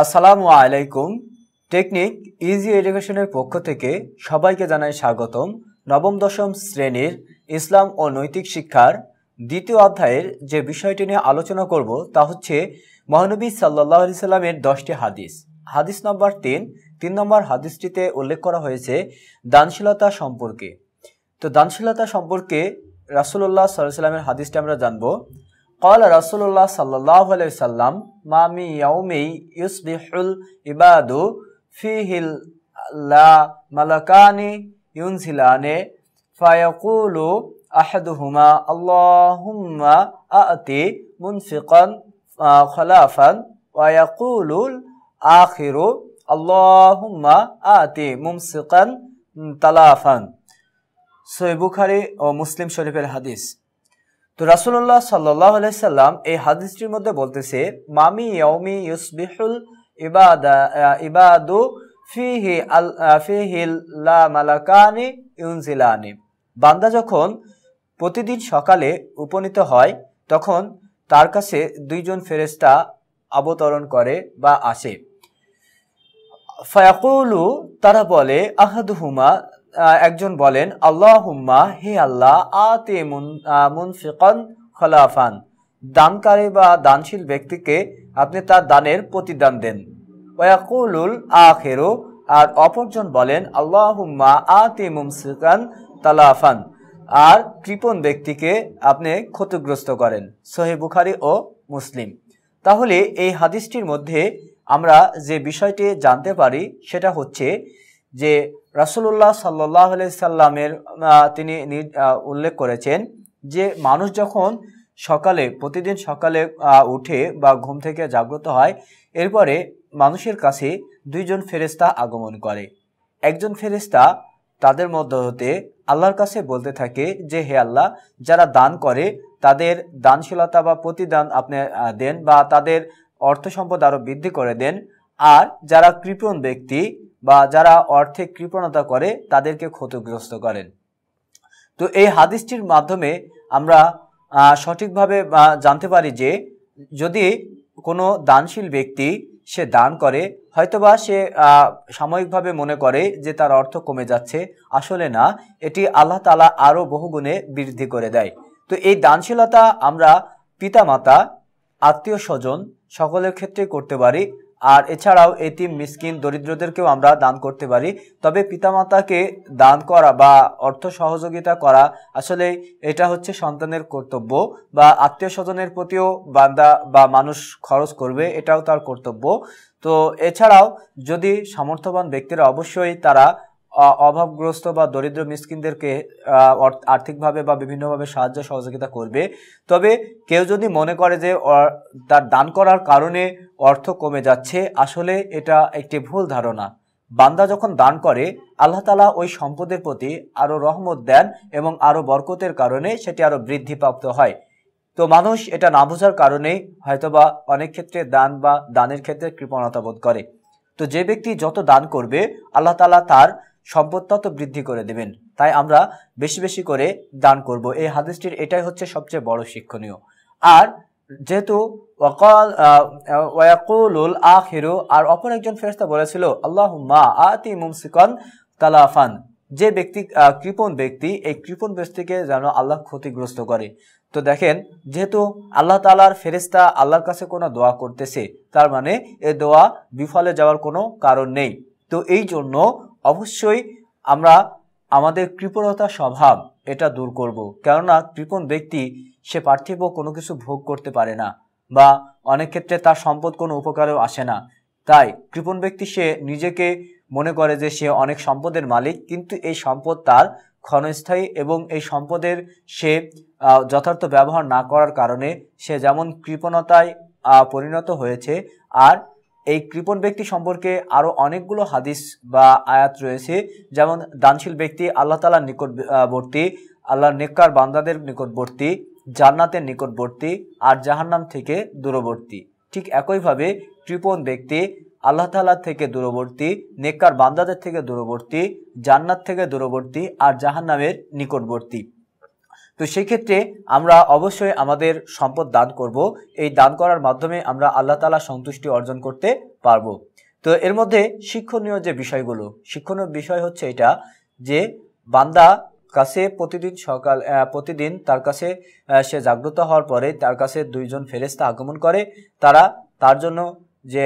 আসসালামু আলাইকুম technique easy এডুকেশনের পক্ষ থেকে সবাইকে জানাই স্বাগতম নবম দশম শ্রেণীর ইসলাম ও নৈতিক শিক্ষার দ্বিতীয় অধ্যায়ের যে বিষয়টি নিয়ে আলোচনা করব তা হচ্ছে মহানবী সাল্লাহ আলি সাল্লামের দশটি হাদিস হাদিস নম্বর তিন তিন নম্বর হাদিসটিতে উল্লেখ করা হয়েছে দানশীলতা সম্পর্কে তো দানশীলতা সম্পর্কে রাসুল্লাহ সাল্লাহ সাল্লামের হাদিসটি আমরা জানবো قال رسول الله صلى الله عليه وسلم ما من يوم يصبح العباد فيه لا ملكان ينزلان فيقول أحدهما اللهم أأتي منفقا خلافا ويقول الآخر اللهم آتي ممسقا تلافا سوي بخاري ومسلم شريف الحديث তো রাসুল্লাহ সাল্লাহ সাল্লাম এই হাদিসটির মধ্যে বলতেছে মামি ইয়মি ইউসবিহুল ইবাদু ফিহি আল ফিহিল মালাকানি ইউনজিলানি বান্দা যখন প্রতিদিন সকালে উপনীত হয় তখন তার কাছে দুইজন ফেরেস্তা অবতরণ করে বা আসে ফায়াকুলু তারা বলে আহাদুহুমা একজন বলেন আল্লাহ হুম্মা হে আল্লাহ আতে মুনফিকন খলাফান দানকারী বা দানশীল ব্যক্তিকে আপনি তার দানের প্রতিদান দেন ওয়াকুলুল আখেরো আর অপরজন বলেন আল্লাহ হুম্মা আতে মুমসিকান তালাফান আর কৃপন ব্যক্তিকে আপনি ক্ষতিগ্রস্ত করেন সোহে বুখারি ও মুসলিম তাহলে এই হাদিসটির মধ্যে আমরা যে বিষয়টি জানতে পারি সেটা হচ্ছে যে রাসুল্লাহ সাল্লাহ সাল্লামের তিনি উল্লেখ করেছেন যে মানুষ যখন সকালে প্রতিদিন সকালে উঠে বা ঘুম থেকে জাগ্রত হয় এরপরে মানুষের কাছে দুইজন ফেরেস্তা আগমন করে একজন ফেরেস্তা তাদের মধ্য হতে আল্লাহর কাছে বলতে থাকে যে হে আল্লাহ যারা দান করে তাদের দানশীলতা বা প্রতিদান আপনি দেন বা তাদের অর্থ সম্পদ আরও বৃদ্ধি করে দেন আর যারা কৃপণ ব্যক্তি বা যারা অর্থে কৃপণতা করে তাদেরকে ক্ষতিগ্রস্ত করেন তো এই হাদিসটির মাধ্যমে আমরা সঠিকভাবে জানতে পারি যে যদি কোনো দানশীল ব্যক্তি সে দান করে হয়তোবা সে সাময়িকভাবে মনে করে যে তার অর্থ কমে যাচ্ছে আসলে না এটি আল্লাহ তালা আরও বহুগুণে বৃদ্ধি করে দেয় তো এই দানশীলতা আমরা পিতামাতা আত্মীয় স্বজন সকলের ক্ষেত্রে করতে পারি আর এছাড়াও এটি মিসকিন দরিদ্রদেরকেও আমরা দান করতে পারি তবে পিতামাতাকে দান করা বা অর্থ সহযোগিতা করা আসলে এটা হচ্ছে সন্তানের কর্তব্য বা আত্মীয় স্বজনের প্রতিও বান্দা বা মানুষ খরচ করবে এটাও তার কর্তব্য তো এছাড়াও যদি সামর্থ্যবান ব্যক্তিরা অবশ্যই তারা অভাবগ্রস্ত বা দরিদ্র মিসকিনদেরকে আর্থিকভাবে বা বিভিন্নভাবে সাহায্য সহযোগিতা করবে তবে কেউ যদি মনে করে যে তার দান করার কারণে অর্থ কমে যাচ্ছে আসলে এটা একটি ভুল ধারণা বান্দা যখন দান করে আল্লাহ তালা ওই সম্পদের প্রতি আরও রহমত দেন এবং আরও বরকতের কারণে সেটি আরও বৃদ্ধিপ্রাপ্ত হয় তো মানুষ এটা না বোঝার কারণেই হয়তোবা অনেক ক্ষেত্রে দান বা দানের ক্ষেত্রে কৃপণতা বোধ করে তো যে ব্যক্তি যত দান করবে আল্লাহ তালা তার সম্পদ তত বৃদ্ধি করে দেবেন তাই আমরা বেশি বেশি করে দান করব এই হাদিসটির এটাই হচ্ছে সবচেয়ে বড় শিক্ষণীয় আর যেহেতু ওয়াকাল আ হিরু আর অপর একজন ফেরস্তা বলেছিল আল্লাহ মা আতি মুমসিকন তালাফান যে ব্যক্তি কৃপণ ব্যক্তি এই কৃপণ ব্যক্তিকে যেন আল্লাহ ক্ষতিগ্রস্ত করে তো দেখেন যেহেতু আল্লাহ তালার ফেরিস্তা আল্লাহর কাছে কোনো দোয়া করতেছে তার মানে এ দোয়া বিফলে যাওয়ার কোনো কারণ নেই তো এই জন্য অবশ্যই আমরা আমাদের কৃপণতা স্বভাব এটা দূর করব। কেননা কৃপণ ব্যক্তি সে পার্থিব কোনো কিছু ভোগ করতে পারে না বা অনেক ক্ষেত্রে তার সম্পদ কোনো উপকারেও আসে না তাই কৃপণ ব্যক্তি সে নিজেকে মনে করে যে সে অনেক সম্পদের মালিক কিন্তু এই সম্পদ তার ক্ষণস্থায়ী এবং এই সম্পদের সে যথার্থ ব্যবহার না করার কারণে সে যেমন কৃপণতায় পরিণত হয়েছে আর এই কৃপণ ব্যক্তি সম্পর্কে আরও অনেকগুলো হাদিস বা আয়াত রয়েছে যেমন দানশীল ব্যক্তি আল্লাহ তালার নিকটবর্তী আল্লাহর নিকার বান্দাদের নিকটবর্তী জান্নাতের নিকটবর্তী আর জাহান্নাম থেকে দূরবর্তী ঠিক একইভাবে কৃপণ ব্যক্তি আল্লাহ তালার থেকে দূরবর্তী নেককার বান্দাদের থেকে দূরবর্তী জান্নাত থেকে দূরবর্তী আর জাহান্নামের নিকটবর্তী তো সেক্ষেত্রে আমরা অবশ্যই আমাদের সম্পদ দান করব এই দান করার মাধ্যমে আমরা আল্লাহ তালা সন্তুষ্টি অর্জন করতে পারব তো এর মধ্যে শিক্ষণীয় যে বিষয়গুলো শিক্ষণীয় বিষয় হচ্ছে এটা যে বান্দা কাছে প্রতিদিন সকাল প্রতিদিন তার কাছে সে জাগ্রত হওয়ার পরে তার কাছে দুইজন ফেরেস্তা আগমন করে তারা তার জন্য যে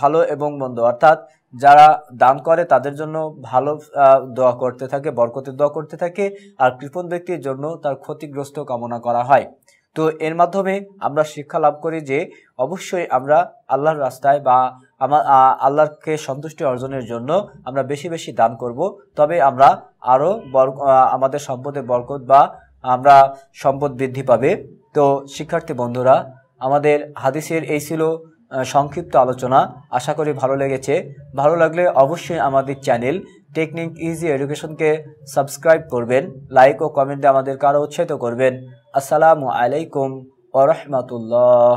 ভালো এবং মন্দ অর্থাৎ যারা দান করে তাদের জন্য ভালো দোয়া করতে থাকে বরকতের দোয়া করতে থাকে আর কৃপণ ব্যক্তির জন্য তার ক্ষতিগ্রস্ত কামনা করা হয় তো এর মাধ্যমে আমরা শিক্ষা লাভ করি যে অবশ্যই আমরা আল্লাহর রাস্তায় বা আমার আল্লাহকে সন্তুষ্টি অর্জনের জন্য আমরা বেশি বেশি দান করব তবে আমরা আরও বর আমাদের সম্পদে বরকত বা আমরা সম্পদ বৃদ্ধি পাবে তো শিক্ষার্থী বন্ধুরা আমাদের হাদিসের এই ছিল সংক্ষিপ্ত আলোচনা আশা করি ভালো লেগেছে ভালো লাগলে অবশ্যই আমাদের চ্যানেল টেকনিক ইজি এডুকেশনকে সাবস্ক্রাইব করবেন লাইক ও কমেন্টে আমাদের আরও উৎসাহিত করবেন আসসালামু আলাইকুম ওরহমতুল্লাহ